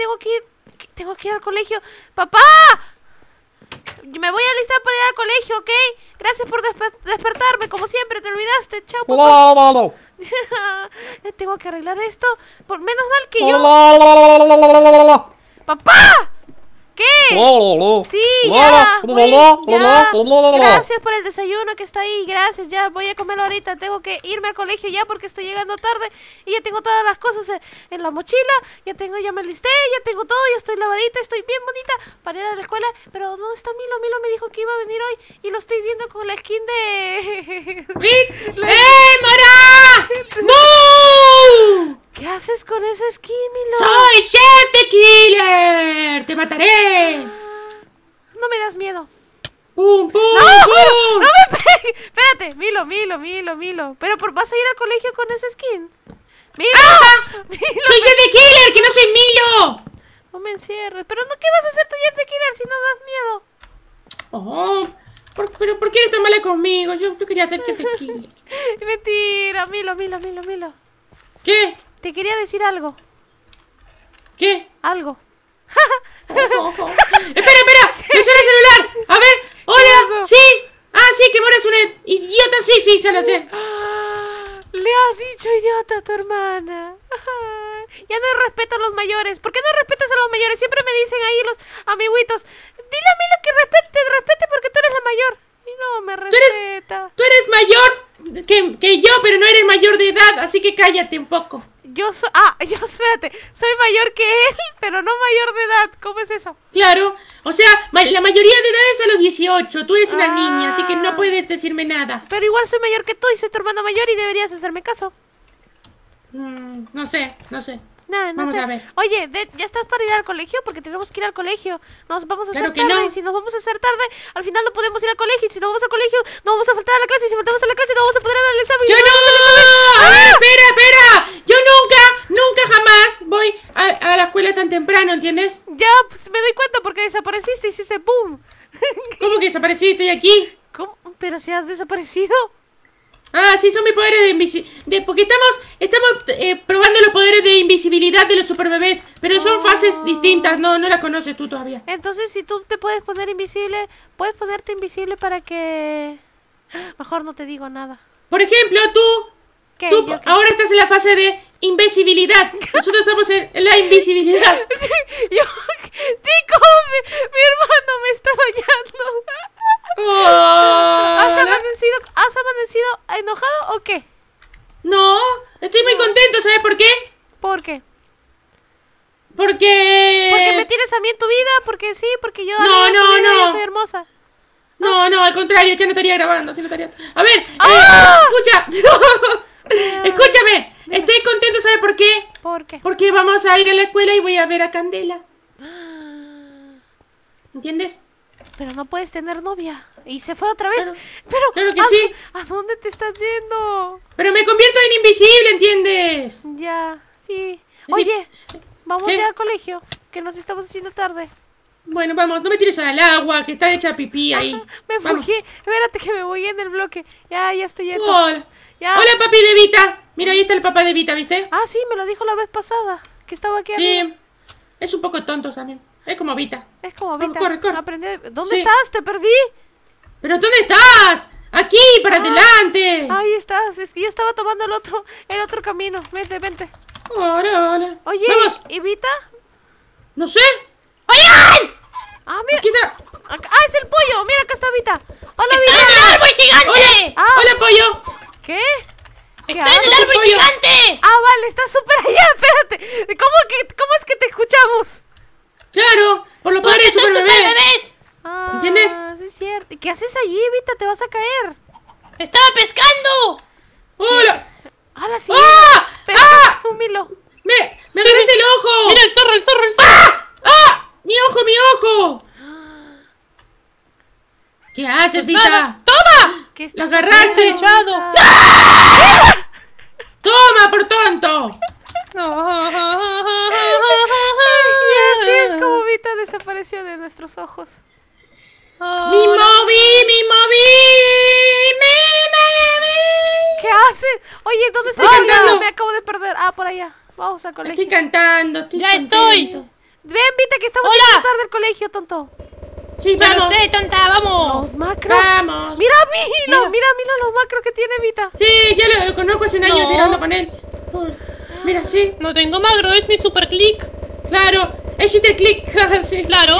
tengo que ir. Tengo que ir al colegio. ¡Papá! Me voy a alistar para ir al colegio, ¿ok? Gracias por despertarme, como siempre, te olvidaste. Chao, papá. tengo que arreglar esto. Por menos mal que yo. ¡Papá! ¿Qué? Sí, ya. Gracias por el desayuno que está ahí. Gracias, ya. Voy a comerlo ahorita. Tengo que irme al colegio ya porque estoy llegando tarde. Y ya tengo todas las cosas en la mochila. Ya tengo, ya me listé. Ya tengo todo. Ya estoy lavadita. Estoy bien bonita para ir a la escuela. Pero ¿dónde está Milo? Milo me dijo que iba a venir hoy. Y lo estoy viendo con la skin de... ¡Eh, mataré! No me das miedo. ¡Pum, pum, ¡No! ¡No me pegues! Espérate, Milo, Milo, Milo, Milo. Pero vas a ir al colegio con ese skin. ¡Milo! ¡Ah! Milo milo soy yo Killer, que no soy Milo! No me encierres. ¿Pero no, qué vas a hacer tú, Jeff Killer, si no das miedo? Oh, ¿por, pero ¿por qué eres tan mala conmigo? Yo, quería ser Killer. Mentira, Milo, Milo, Milo, Milo. ¿Qué? Te quería decir algo. ¿Qué? Algo. ¡Espera, espera! ¡Me suena el celular! A ver, hola, sí. Ah, sí, que Mora eres una idiota. Sí, sí, se lo sé. Ah, le has dicho idiota a tu hermana. Ya no respeto a los mayores. ¿Por qué no respetas a los mayores? Siempre me dicen ahí los amiguitos. Dile a mí lo que respete, respete porque tú eres la mayor. Y no me respeta. Tú eres, mayor que, que yo, pero no eres mayor de edad. Así que cállate un poco. Yo soy. Ah, yo, espérate. Soy mayor que él, pero no mayor de edad. ¿Cómo es eso? Claro. O sea, la mayoría de edad es a los 18. Tú eres una niña, así que no ah. puedes decirme nada. Pero igual soy mayor que tú y soy tu hermano mayor y deberías hacerme caso. Mm, no sé, no sé. No, no vamos A ver. Oye, ¿ya estás para ir al colegio? Porque tenemos que ir al colegio. Nos vamos a hacer tarde. Y si nos vamos a hacer tarde, al final no podemos ir al colegio. Y si no vamos al colegio, no vamos a faltar a la clase. Y si faltamos a la clase, no vamos a poder dar el examen. ¡Yo no! ¡Ah! espera! ¡Yo jamás voy a, la escuela tan temprano, ¿entiendes? Ya, pues, me doy cuenta porque desapareciste y hiciste boom. ¿Cómo que desapareciste y aquí? ¿Cómo? ¿Pero si has desaparecido? Ah, sí, son mis poderes de invisibilidad. Porque estamos, estamos eh, probando los poderes de invisibilidad de los superbebés. Pero son ah. fases distintas, no, no las conoces tú todavía. Entonces, si tú te puedes poner invisible, puedes ponerte invisible para que... ¡Ah! Mejor no te digo nada. Por ejemplo, tú... ¿Qué? Tú ahora estás en la fase de invisibilidad. Nosotros estamos en la invisibilidad. Yo, mi, hermano me está bañando ah. ¿Has amanecido, ¿Has enojado o qué? No, estoy muy contento, ¿sabes por qué? ¿Por qué? Porque... Porque me tienes a mí en tu vida, porque sí, porque yo... No, no, no. soy hermosa. No, ah. no, al contrario, ya no estaría grabando, estaría... A ver, ¡Ah! eh, escucha. Escúchame. Estoy contento, ¿sabes por qué? ¿Por qué? Porque vamos a ir a la escuela y voy a ver a Candela. ¿Entiendes? Pero no puedes tener novia. Y se fue otra vez. pero. ¿a, sí. dónde te estás yendo? Pero me convierto en invisible, ¿entiendes? Ya, sí. Oye, vamos ya al colegio, que nos estamos haciendo tarde. Bueno, vamos, no me tires al agua, que está hecha pipí ahí. me fugí. Espérate que me voy en el bloque. Ya, ya estoy yendo. Hola, papi bebita. Mira, ahí está el papá de Vita, ¿viste? Ah, sí, me lo dijo la vez pasada, que estaba aquí Sí, es un poco tonto también. Es como Vita. Es como Vita. Corre, corre. ¿Dónde estás? Te perdí. ¿Pero dónde estás? ¡Aquí, para ah. adelante! Ahí estás, es que yo estaba tomando el otro, el otro camino. Vente, vente. Ahora, ahora. Oye, Vamos. ¿y Vita? No sé. ay! Ah, mira. Aquí está. Ah, es el pollo. Mira, acá está Vita. Hola, Vita. ¡Está el gigante! Hola, ah. hola pollo. ¿Qué? ¡Está el árbol gigante! Ah, vale, está súper allá, espérate. ¿Cómo, que, ¿Cómo es que te escuchamos? ¡Claro! ¡Por lo padre ¡No super bebé! Ah, ¿Entiendes? es cierto. ¿Qué haces allí, Vita? Te vas a caer. ¡Estaba pescando! ¡Hola! sí! ¡Ah! ¡Ah! ¡Un ¡Me, me agarraste el ojo! ¡Mira el zorro, el zorro, el zorro! ¡Ah! ¡Ah! ¡Mi ojo, mi ojo! ¿Qué haces, pues Vita? ¡Toma! ¡Lo agarraste! ¡Ah! ¡Mi oh, móvil! ¡Mi móvil! ¡Mi móvil! ¿Qué haces? Oye, ¿dónde está el Me acabo de perder. Ah, por allá. Vamos al colegio. Estoy cantando, estoy Ya estoy. Ven, Vita, que estamos Hola. tarde del colegio, tonto. Sí, pero vamos. sé, tonta, vamos. Los macros. Vamos. Mira, Milo, mira, mira, mí, los macros que tiene Vita. Sí, ya lo conozco hace un año tirando con él. Mira, sí. No tengo magro, es mi super click. Claro, ¡Es shitter click! Ah, sí. Claro.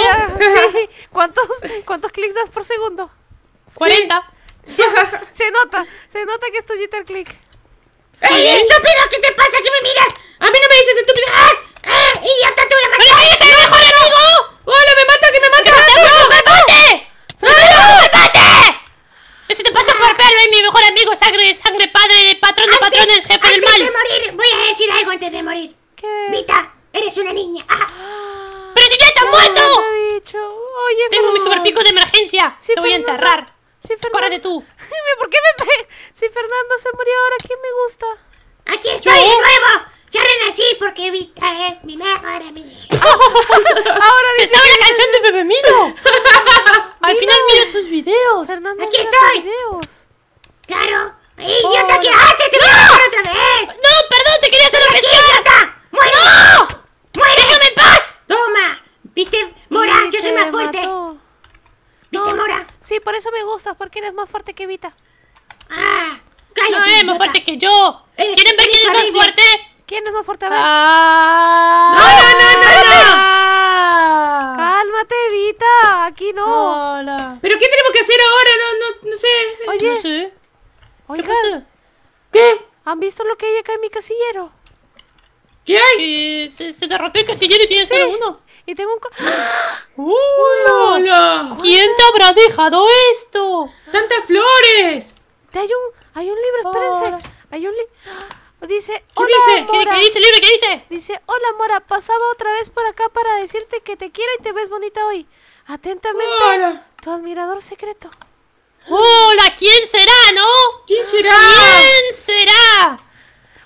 ¿Cuántos, ¿Cuántos clics das por segundo? 40. se nota, se nota que es tu jitter click. ¡Ey, estúpido! ¿Qué te pasa? ¿Qué me miras? ¡A mí no me dices estúpido! ¡Ah! ¡Ah! ¡Idiota, te voy a matar! dejar mejor amigo! ¡Hola, me mata, que me mata! ¡No, me mate! ¡No, me mate! Eso te pasa por verme, eh, mi mejor amigo, sangre, sangre, padre, de patrón Cerrar. tú. ¿por qué me pe... Si Fernando se murió ahora, ¿quién me gusta? Aquí estoy de nuevo. Ya renací porque Vita es mi mejor amiga. ahora dice. ¡Se sabe la canción de Pepe Milo! Al final miro sus videos. Fernando, aquí estoy. Videos. Claro. ¡Idiota, qué haces! ¡Te voy a matar otra vez! ¡No, perdón! ¡Te quería hacer una idiota! ¡Muere! ¡No! ¡Muere! ¡Déjame en paz! ¡Toma! ¿Viste, Mora? Yo soy más fuerte. ¿Viste, Mora? Sí, por eso me gustas, porque eres más fuerte que Vita. ¡Ah! ¡Cállate! ¡No eres más fuerte que yo! ¿Quieren ver quién es más fuerte? ¿Quién es más fuerte? A Ah, ¡No, no, no, no! no. Ah. cálmate Vita! Aquí no. Hola. ¿Pero qué tenemos que hacer ahora? No, no, no sé. Oye. ¿Qué ¿Qué? ¿Han visto lo que hay acá en mi casillero? ¿Qué hay? se, se, el casillero y tienes solo uno. Y tengo un... ¡Hola! ¿Quién te habrá dejado esto? ¡Tantas flores! Hay un, hay un libro, espérense. Hay un libro... Dice, ¿Qué dice? ¿Qué, dice el libro? ¿Qué dice? Dice, hola Mora, pasaba otra vez por acá para decirte que te quiero y te ves bonita hoy. Atentamente, hola. tu admirador secreto. Hola, ¿quién será, no? ¿Quién será? ¿Quién será?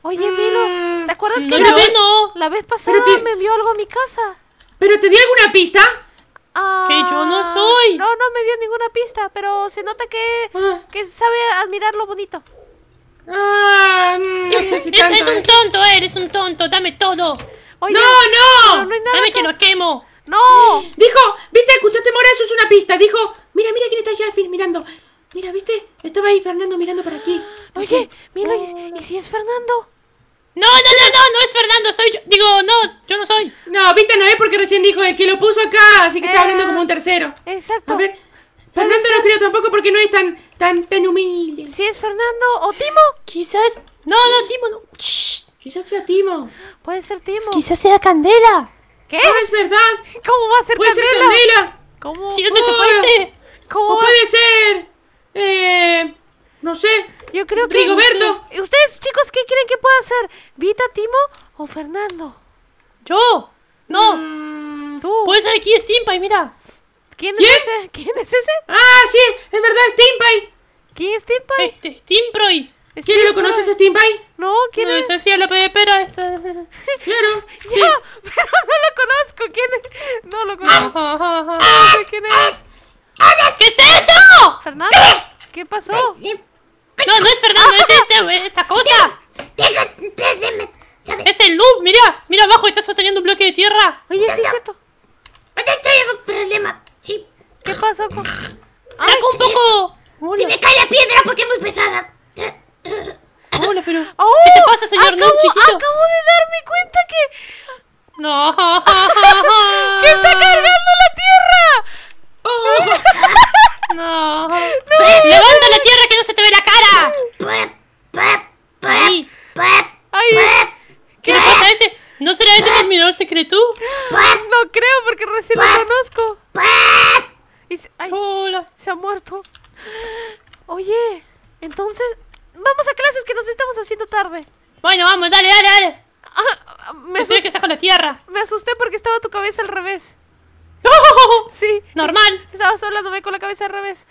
Oye, Milo, ¿te acuerdas mm. que no, la, vez, la vez pasada me envió algo a mi casa? ¿Pero te di alguna pista? Ah, que yo no soy. No, no me dio ninguna pista, pero se nota que, ah. sabe admirar lo bonito. Ah, mm, no es, un eh. tonto, eh, eres un tonto, dame todo. no, no, dame que... lo quemo. No. Dijo, viste, escuchaste Mora, eso es una pista. Dijo, mira, mira quién está allá mirando. Mira, ¿viste? Estaba ahí Fernando mirando para aquí. Oye, mira, oh". ¿y, si es Fernando? No, no, no, no, no es Fernando, soy yo. Digo, no, yo no soy. No, viste, no es porque recién dijo el que lo puso acá, así que está eh, hablando como un tercero. Exacto. A Fernando no creo tampoco porque no es tan, tan, tan humilde. Si es Fernando o Timo. Quizás. No, no, Timo no. Quizás sea Timo. Puede ser Timo. Quizás sea Candela. ¿Qué? No es verdad. ¿Cómo va a ser Candela? ¿Cómo? Si no te este? ¿Cómo? puede ser eh, no sé. Yo creo que. Rigoberto. ustedes, chicos, ¿qué creen que pueda hacer? ¿Vita, Timo o Fernando? ¿Yo? No. Mm, tú. Puede ser aquí steampai mira. ¿Quién, es ese? ¿Quién es ese? Ah, sí, es verdad, steampai ¿Quién es steampai Este, Steamproy. ¿Quién lo conoces, steampai No, ¿quién no, es? No, la pepera este. Claro. Yo, pero no lo conozco. ¿Quién es? No lo conozco. Ah, quién es. Ah, ah, ¿Qué es eso? ¿Fernando? ¿Qué pasó? No, no es Fernando, ah, es ah. Este, esta cosa. Es el noob, mira, mira abajo, está sosteniendo un bloque de tierra. Oye, sí es cierto. problema, sí. ¿Qué pasó con.? un poco. Si me cae la piedra porque es muy pesada. Hola, pero. ¡Oh! ¿Qué te pasa, señor Noob, Acabo de darme cuenta que. No. muerto. Oye, entonces... Vamos a clases que nos estamos haciendo tarde. Bueno, vamos, dale, dale, dale. Ah, ah, me asusté, que la tierra. Me asusté porque estaba tu cabeza al revés. Sí. Normal. Estabas hablándome con la cabeza al revés.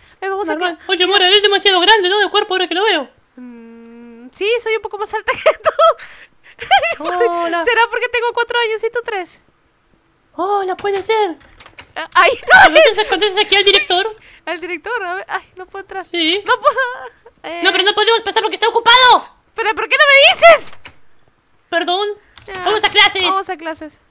Oye, amor, eres demasiado grande, ¿no? De cuerpo ahora que lo veo. Mm, sí, soy un poco más alta que tú. ¿Será porque tengo cuatro años y tú tres? Hola, puede ser. Ah, ay, no. aquí al director? al director. A ver, ay, no puedo entrar. Sí. No puedo. Eh. No, pero no podemos pasar porque está ocupado. Pero, ¿por qué no me dices? Perdón. Ah, vamos a clases. Vamos a clases.